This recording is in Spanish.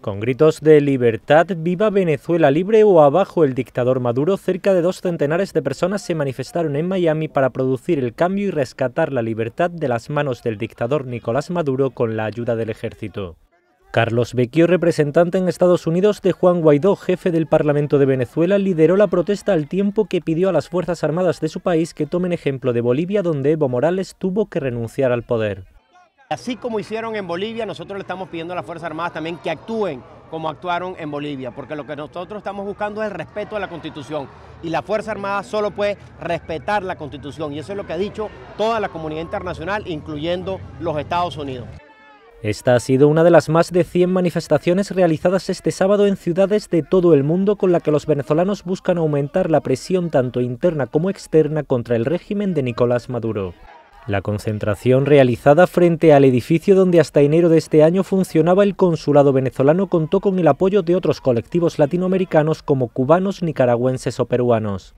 Con gritos de libertad, viva Venezuela libre o abajo el dictador Maduro, cerca de dos centenares de personas se manifestaron en Miami para producir el cambio y rescatar la libertad de las manos del dictador Nicolás Maduro con la ayuda del ejército. Carlos Becchio, representante en Estados Unidos de Juan Guaidó, jefe del Parlamento de Venezuela, lideró la protesta al tiempo que pidió a las Fuerzas Armadas de su país que tomen ejemplo de Bolivia, donde Evo Morales tuvo que renunciar al poder. Así como hicieron en Bolivia, nosotros le estamos pidiendo a las Fuerzas Armadas también que actúen como actuaron en Bolivia, porque lo que nosotros estamos buscando es el respeto a la Constitución y la Fuerza Armada solo puede respetar la Constitución y eso es lo que ha dicho toda la comunidad internacional, incluyendo los Estados Unidos. Esta ha sido una de las más de 100 manifestaciones realizadas este sábado en ciudades de todo el mundo con la que los venezolanos buscan aumentar la presión tanto interna como externa contra el régimen de Nicolás Maduro. La concentración realizada frente al edificio donde hasta enero de este año funcionaba el consulado venezolano contó con el apoyo de otros colectivos latinoamericanos como cubanos, nicaragüenses o peruanos.